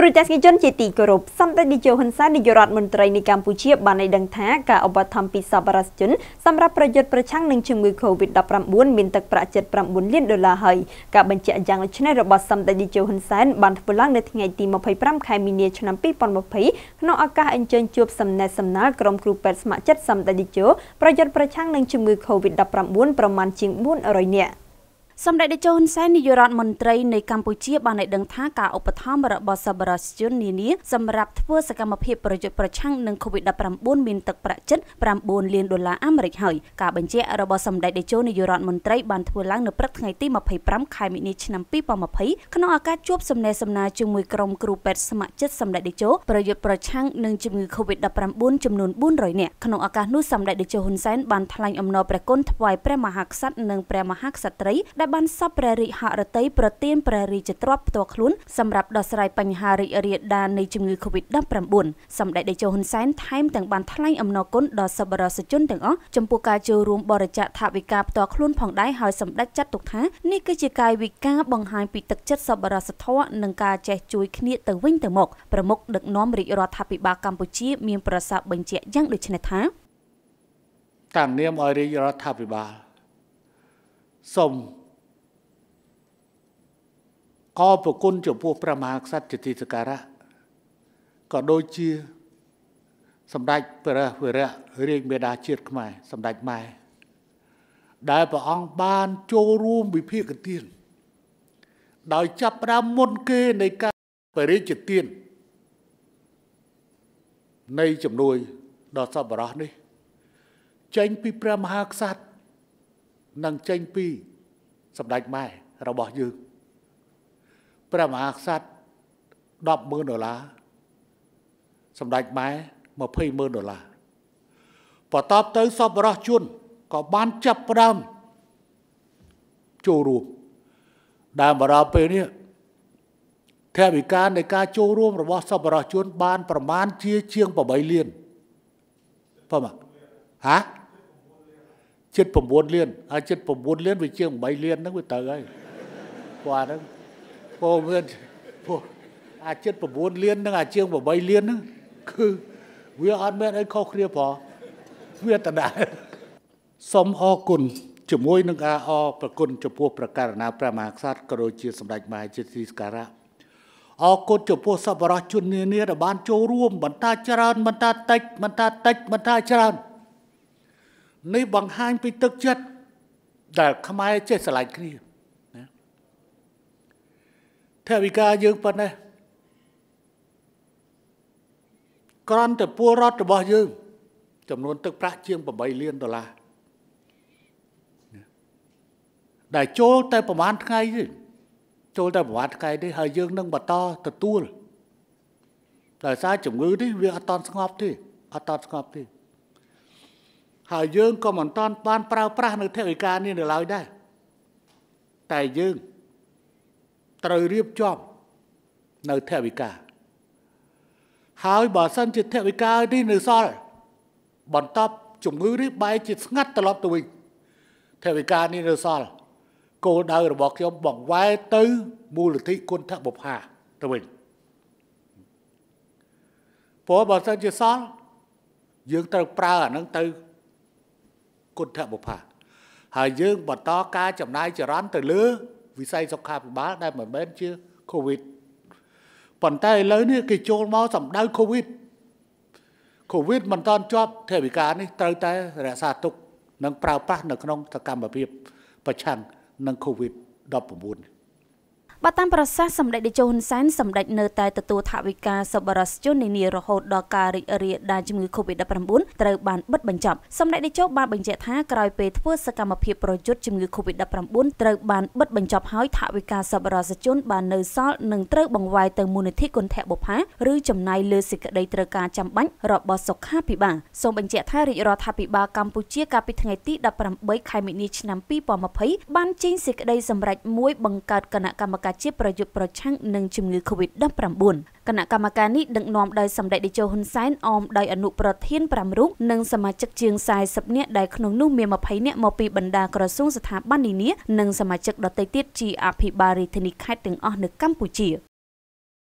ទូរទស្សនិកជនជាទីគោរពសម្តេចតេជោហ៊ុនសែននាយករដ្ឋមន្ត្រីនៃកម្ពុជាបានឲ្យដឹងថាការឧបត្ថម្ភពីសប្បុរសជនសម្រាប់ប្រយុទ្ធប្រឆាំងនឹងជំងឺ Covid-19 មានទឹកប្រាក់ជិត9លានដុល្លារហើយការបញ្ជាក់យ៉ាងដូចនេះរបស់សម្តេចតេជោហ៊ុនសែនបានធ្វើឡើងនៅថ្ងៃទី25ខែមីនាឆ្នាំ2020ក្នុងឱកាសអញ្ជើញជួបសំណេះសំណាលក្រុមគ្រូពេទ្យស្ម័គ្រចិត្តសម្តេចតេជោប្រយុទ្ធប្រឆាំងនឹងជំងឺ Covid-19 ប្រមាណជាង400នាក់។សម្ដេចតេជោហ៊ុនសែននាយករដ្ឋមន្ត្រីនៃកម្ពុជាបានឲ្យដឹងថាការឧបត្ថម្ភរបស់សប្បុរសជននានាសម្រាប់ធ្វើសកម្មភាពប្រយុទ្ធប្រឆាំងនឹង COVID-19 មានទឹកប្រាក់ចិត្ត9លានដុល្លារអាមេរិកហើយការបញ្ជាក់របស់សម្ដេចតេជោនាយករដ្ឋមន្ត្រីបានធ្វើឡើងនៅព្រឹកថ្ងៃទី25ខែមីនាឆ្នាំ2020ក្នុងឱកាសជួបសំណេះសំណាលជាមួយក្រុមគ្រូពេទ្យស្ម័គ្រចិត្តសម្ដេចតេជោប្រយុទ្ធប្រឆាំងនឹងជំងឺ COVID-19 ចំនួន400នាក់ក្នុងឱកាសនោះសម្ដេចតេជោហ៊ុនសែនបានថ្លែងអំណរព្រះគុណថ្វាយព្រះមហាក្សត្រនិងព្រះមហាក្សត្រីដែលបានសពព្រះរាជហឫទ័យប្រទានព្រះរាជទ្រព្យផ្ទាល់ខ្លួនសម្រាប់ដោះស្រាយបញ្ហារីករាលដាលនៃជំងឺ Covid-19 សម្ដេចតេជោហ៊ុនសែនថែមទាំងបានថ្លែងអំណរគុណដល់សប្បុរសជនទាំងអស់ចំពោះការចូលរួមបរិច្ចាគថវិកាផ្ទាល់ខ្លួនផងដែរហើយសម្ដេចចាត់ទុកថានេះគឺជាកាយវិការបង្ហាញពីទឹកចិត្តសប្បុរសធម៌និងការចេះជួយគ្នាទៅវិញទៅមកប្រមុខដឹកនាំរាជរដ្ឋាភិបាលកម្ពុជាមានប្រសាសន៍បញ្ជាក់យ៉ាងដូចនេះថាតាមនាមឲ្យរាជរដ្ឋាភិបាលសូមក៏ប្រគុណចំពោះព្រះមហាក្សត្រជាទីសក្ការៈក៏ដូចជាសម្ដេចព្រះវរៈរាជមេដាជាតិខ្មែរ សម្ដេចម៉ែដែលព្រះអង្គបានចូលរួមវិភាគទាន ដោយចាប់ផ្ដើមមុនគេនៃការបរិជាទាននៃជំនួយដល់សពបរោះនេះ ចេញពីព្រះមហាក្សត្រនិងចេញពីសម្ដេចម៉ែរបស់យើងព្រះមហាក្សត្រ100000ដុល្លារសម្ដេចម៉ែ20000ដុល្លារបន្ទាប់ទៅសពរស់ជួនក៏បានចាប់ផ្ដើមចូលរួមដើមបារោពេលនេះថវិកានៃការចូលរួមរបស់សពរស់ជួនបាន ប្រមាណជាជាង8លានប៉ុន្មានហាចិត្ត9លានហើយចិត្ត9លានវាជាង8លានហ្នឹងវាទៅហើយគាត់ហ្នឹងពោមានពោអាចិត9លាននិងអាជាង8លានហ្នឹងគឺវាអត់មានអីខុសគ្នាព្រោះវាតដាសូមអរគុណជាមួយនឹងការអរប្រគុណចំពោះប្រការណាព្រះមហាក្សត្រក៏ដូចជាសម្ដេចមហាជាទីស្ការៈអរគុណចំពោះសប្បុរសជននានាដែលបានចូលរួមបន្តច្រើនបន្តតិចបន្តតិចបន្តច្រើននេះបង្ហាញពីទឹកចិត្តដែលខ្មែរចេះស្រឡាញ់គ្នាថវិកាយើងប៉ុណ្ណេះក្រំតពលរដ្ឋរបស់យើង ចំនួនទឹកប្រាក់ជាង8លានដុល្លារដែលចូលតែប្រហែលថ្ងៃទេចូលតែប្រហែលថ្ងៃទេហើយយើងនឹងបន្តទទួលដោយសារជំងឺនេះវាអត់តន់ស្ងប់ទេអត់តន់ស្ងប់ទេហើយយើងក៏មិនតន់បានប្រើប្រាស់នៅថវិកានេះនៅឡើយដែរតែយើងត្រូវរៀបចំនៅថវិកាហើយបើសិនជាថវិកានេះនៅសល់បន្ទាប់ជំងឺនេះបែរជាស្ងាត់ត្រឡប់ទៅវិញថវិកានេះនៅសល់គោលដៅរបស់ខ្ញុំបង្វែរទៅមូលនិធិគុណធបុផាទៅវិញព្រោះបើសិនជាសល់យើងត្រូវប្រើអានឹងទៅគុណធបុផា ហើយយើងបន្តការចំណាយចរន្តទៅលើវិស័យសុខាភិបាលដែលមិនមែនជា COVID ប៉ុន្តែឥឡូវនេះគេចូលមកសម្ដៅ COVID COVID មិនតាន់ជាប់ថវិកានេះត្រូវតែរក្សាទុក និងប្រើប្រាស់នៅក្នុងសកម្មភាពប្រឆាំងនឹង COVID 19បើតាមប្រសាសន៍សម្ដេចតេជោហ៊ុនសែនសម្ដេចនៅតែទទួលថវិកាសប្បុរសជននានារហូតដល់ការរីករាលដាលជំងឺ Covid-19 ត្រូវបានបិទបញ្ចប់សម្ដេចតេជោបានបញ្ជាក់ថាក្រោយពេលធ្វើសកម្មភាពប្រយុទ្ធជំងឺ Covid-19 ត្រូវបានបិទបញ្ចប់ហើយថវិកាសប្បុរសជនបាននៅសល់និងត្រូវបង្វាយទៅមូលនិធិគុណធបុប្ផាឬចំណាយលើសេចក្តីត្រូវការចាំបាច់របស់សុខាភិបាលសូមបញ្ជាក់ថារាជរដ្ឋាភិបាលកម្ពុជាកាលពីថ្ងៃទី18ខែមីនាឆ្នាំ2020បានចេញសេចក្តីសម្រេចមួយបង្កើតគណៈកម្មការការជាប្រយុទ្ធប្រឆាំងនឹងជំងឺ Covid-19 គណៈកម្មការនេះដឹកនាំដោយសម្ដេចតេជោហ៊ុនសែនអមដោយអនុប្រធាន5រូបនិងសមាជិកជាង40នាក់ដែលក្នុងនោះមាន20នាក់មកពីបណ្ដាក្រសួងស្ថាប័ននានា និងសមាជិកដទៃទៀតជាអភិបាលរាជធានីខេត្តទាំងអស់នៅកម្ពុជា